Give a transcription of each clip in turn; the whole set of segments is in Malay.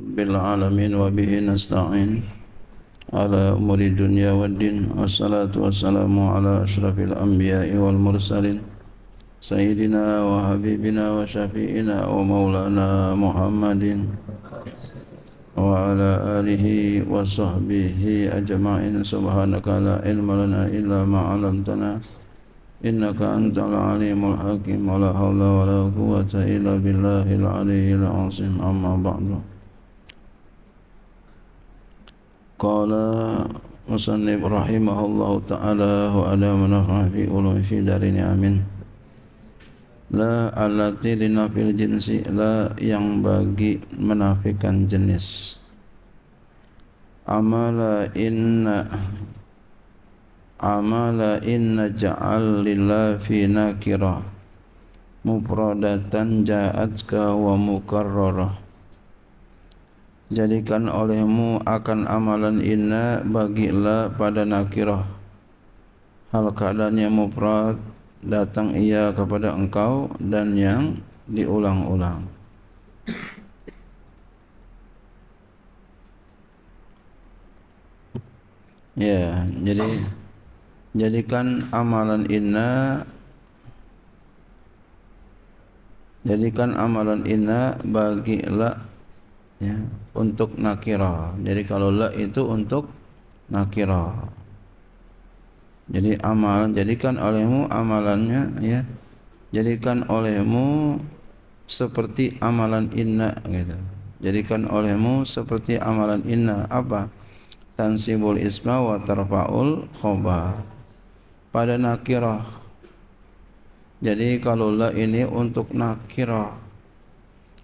رب العالمين وبه نستعين على أمور الدنيا والدين والصلاة والسلام على أشرف الأنبياء والمرسلين سيدنا وحبيبنا وشفيئنا ومولانا محمد وعلى آله وصحبه أجمعين سبحانك لا علم لنا إلا ما علمتنا إنك أنت العليم الحكيم ولا حول ولا قوة إلا بالله العلي العظيم أما بعد قال مصنف رحمه Taala, تعالى وعلى من fi علوم في دارين امين La alati dinafil jinsi La yang bagi menafikan jenis Amala inna Amala inna ja'al lila fi nakira Mupradatan ja'atka wa mukarrarah jadikan olehmu akan amalan inna bagilah pada nakirah hal keadaan yang muprat datang ia kepada engkau dan yang diulang-ulang ya jadi jadikan amalan inna jadikan amalan inna bagilah ya untuk nakira jadi kalau la itu untuk nakira jadi amalan jadikan olehmu amalannya ya jadikan olehmu seperti amalan inna gitu jadikan olehmu seperti amalan inna apa tansibul isma wa tarfaul khobar pada nakirah jadi kalau la ini untuk nakirah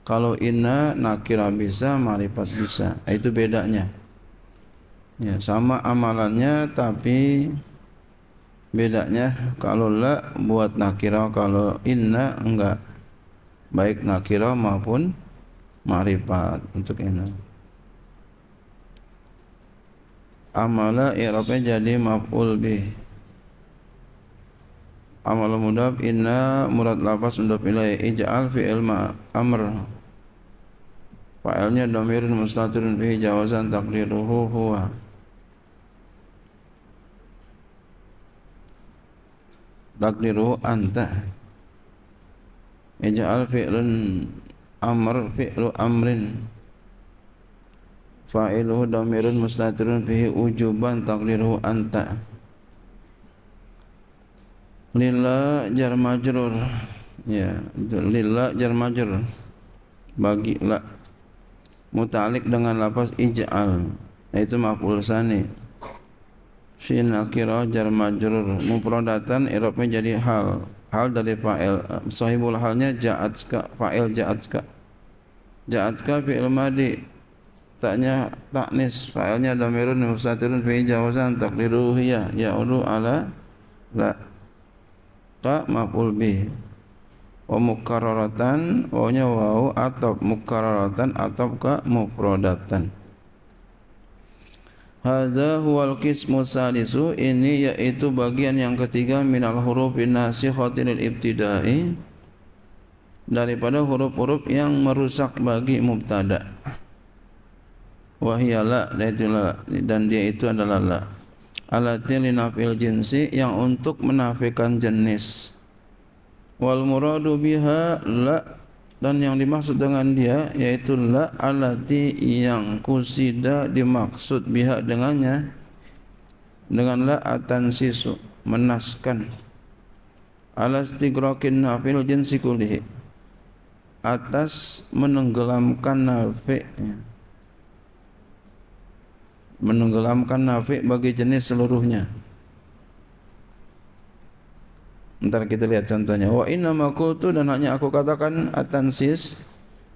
kalau inna nakira bisa, marifat bisa. Itu bedanya. Ya, sama amalannya tapi bedanya kalau la buat nakira, kalau inna enggak. Baik nakira maupun marifat untuk inna. Amala i'rabnya jadi maf'ul bih. Amal mudab inna murad lafaz mudab ilai ij'al fi'il elma amr Fa'ilnya domirin mustatirin bihi jawazan takdiruhu huwa Takdiruhu anta Ija'al fi'lun amr fi'lu amrin Fa'iluhu domirin mustatirin bihi ujuban takdiruhu anta Lila jarmajrur Ya, lila jarmajrur Bagi lak Mutalik dengan lapas ij'al itu maf'ul sani syin akhirah jar majrur mufradatan i'rabnya jadi hal hal dari fa'il sahibul halnya ja'atska fa'il ja'atska ja'atska fi'il madi taknya taknis fa'ilnya damirun musatirun fi jawasan, takdiruhiyah ya'udu ala la ka maf'ul bih wa mukarraratan wawnya wau atau mukarraratan atop ke mukrodatan. Haza huwal kismu salisu ini yaitu bagian yang ketiga min al huruf inasi nasihatil ibtidai daripada huruf-huruf yang merusak bagi mubtada Wahyala, dan dia itu adalah la alatin linafil jinsi yang untuk menafikan jenis wal muradu biha la dan yang dimaksud dengan dia yaitu la alati yang kusida dimaksud biha dengannya dengan la atan menaskan alastigrokin nafil jinsikulih atas menenggelamkan nafiknya menenggelamkan nafik bagi jenis seluruhnya Ntar kita lihat contohnya. Wa inna makutu dan hanya aku katakan atansis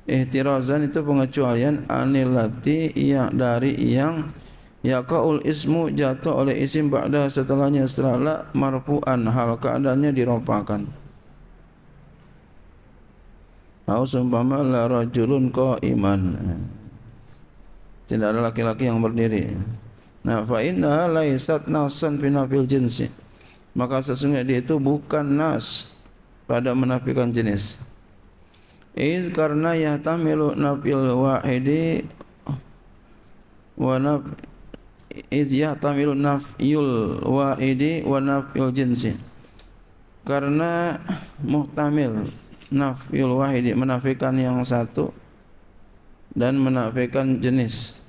ihtirazan itu pengecualian anilati ia dari yang ya yakaul ismu jatuh oleh isim ba'da setelahnya setelah marfu'an hal keadaannya diropakan. Au sumpama la rojulun ko iman. Tidak ada laki-laki yang berdiri. Nah, fa laisat nasan pinafil jinsi maka sesungguhnya dia itu bukan nas pada menafikan jenis iz karena ya tamilu nafil wahidi wa naf iz ya tamilu nafyul wahidi wa nafil jinsi karena muhtamil nafil wahidi menafikan yang satu dan menafikan jenis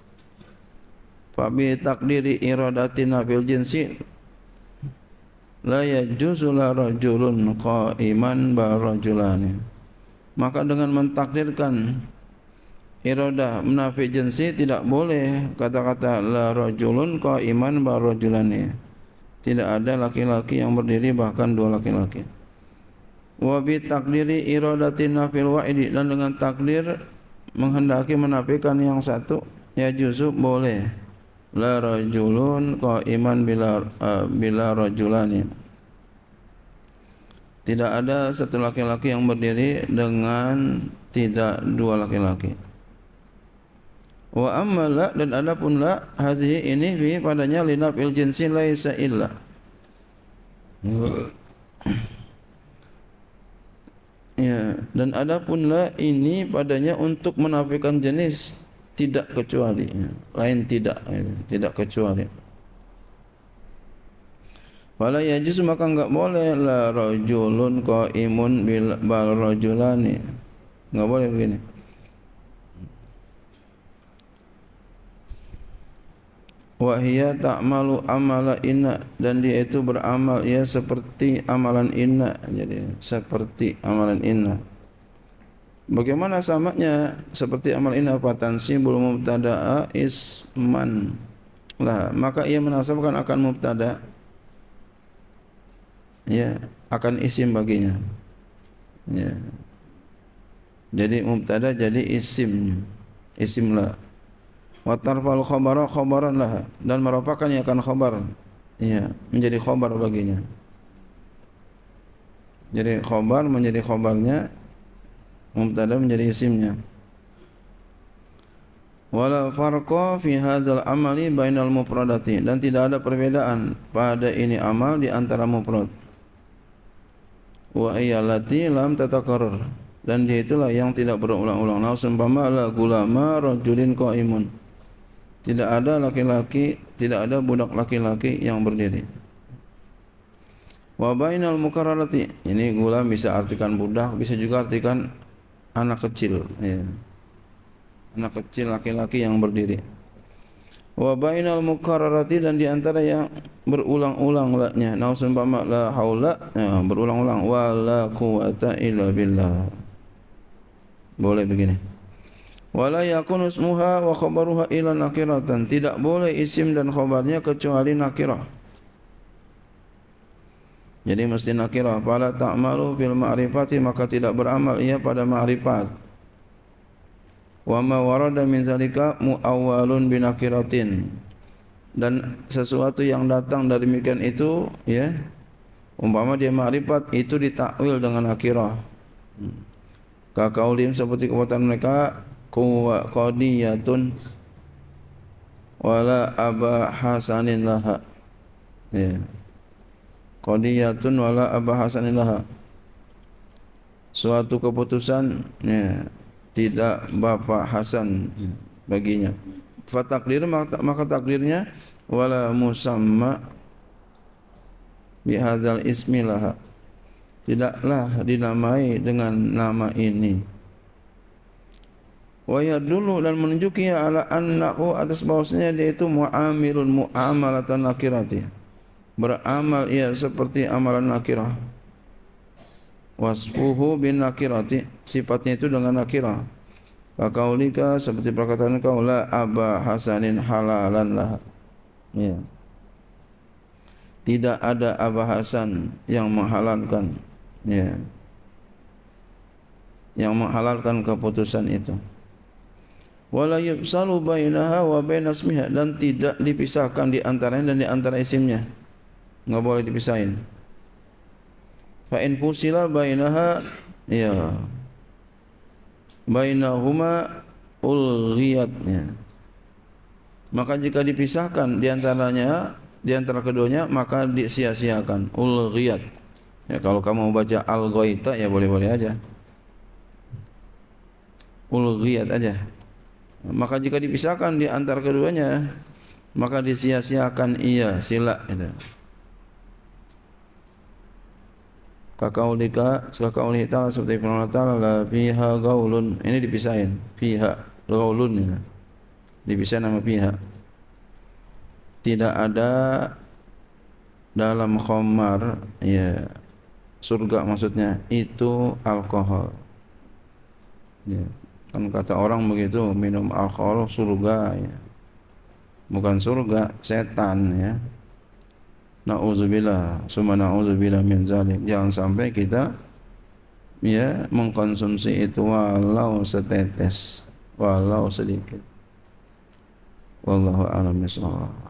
fa bi takdiri iradati nafil jinsi la yajuzu la rajulun qaiman ba rajulani maka dengan mentakdirkan irada menafi jinsi tidak boleh kata-kata la rajulun qaiman ba rajulani tidak ada laki-laki yang berdiri bahkan dua laki-laki wa bi takdiri iradatin nafil wa'idi dan dengan takdir menghendaki menafikan yang satu ya juzu boleh la rajulun qaiman bila uh, bila rajulani tidak ada satu laki-laki yang berdiri dengan tidak dua laki-laki wa amala dan ada pun la hazihi ini fi padanya linaf il jinsi laisa illa ya dan ada pun la ini padanya untuk menafikan jenis tidak kecuali ya. lain tidak ya. tidak kecuali wala yajus maka enggak boleh la rajulun qaimun bil bal rajulani enggak boleh begini wa hiya ta'malu amala inna dan dia itu beramal ya seperti amalan inna jadi seperti amalan inna Bagaimana samanya seperti amal ini inafatan simbol mubtada isman lah maka ia menasabkan akan mubtada ya akan isim baginya ya jadi mubtada jadi isim isim lah wa tarfal khabara khabaran lah dan merupakan akan khabar ya menjadi khabar baginya jadi khabar menjadi khabarnya mubtada menjadi isimnya wala farqa fi hadzal amali bainal mufradati dan tidak ada perbedaan pada ini amal di antara mufrad wa ayyalati lam tatakarrar dan dia itulah yang tidak berulang-ulang nah sumpama la gulama rajulin qaimun tidak ada laki-laki tidak ada budak laki-laki yang berdiri wa bainal mukarrarati ini gulam bisa artikan budak bisa juga artikan anak kecil ya. anak kecil laki-laki yang berdiri wa bainal mukarrarati dan di antara yang berulang-ulang laknya nah sumpama la haula ya, berulang-ulang wala quwata illa billah boleh begini wala yakunu ismuha wa khabaruha ila nakiratan tidak boleh isim dan khabarnya kecuali nakirah jadi mesti nakirah. kira pala tak malu bil ma'rifati maka tidak beramal ia pada ma'rifat. Wa ma warada min zalika muawwalun binakiratin. Dan sesuatu yang datang dari mikan itu ya umpama dia ma'rifat itu ditakwil dengan akirah. Ka kaulim seperti kekuatan mereka ku wa qadiyatun wala aba hasanin laha. Ya. Yeah qadiyatun wala abahasan ilaha suatu keputusan ya, tidak bapa hasan baginya fa maka takdirnya wala musamma bi hadzal ismi laha tidaklah dinamai dengan nama ini wa yadullu dan menunjukinya ala annahu atas bahwasanya dia itu muamirun muamalatan akhiratiyah beramal ia seperti amalan nakira wasfuhu bin nakirati sifatnya itu dengan nakira Kakaulika seperti perkataan kau la aba hasanin halalan lah. Ya. Tidak ada aba hasan yang menghalalkan. Ya. Yang menghalalkan keputusan itu. Wala yubsalu bainaha wa bainasmiha dan tidak dipisahkan di antaranya dan di antara isimnya. Enggak boleh dipisahin. Fa in fusila bainaha ya. Bainahuma ulghiyatnya. Maka jika dipisahkan di antaranya di antara keduanya maka disia-siakan ulghiyat. Ya kalau kamu baca al-ghaita ya boleh-boleh aja. Ulghiyat aja. Maka jika dipisahkan di antara keduanya maka disia-siakan ia sila itu. Ya. kakaulika sekakaulita seperti firman Allah fiha gaulun ini dipisahin fiha gaulun ya. dipisah nama pihak tidak ada dalam khamar ya surga maksudnya itu alkohol ya kan kata orang begitu minum alkohol surga ya bukan surga setan ya Na'udzubillah Suma na'udzubillah min zalim Jangan sampai kita Ya Mengkonsumsi itu Walau setetes Walau sedikit Wallahu a'lam Bismillahirrahmanirrahim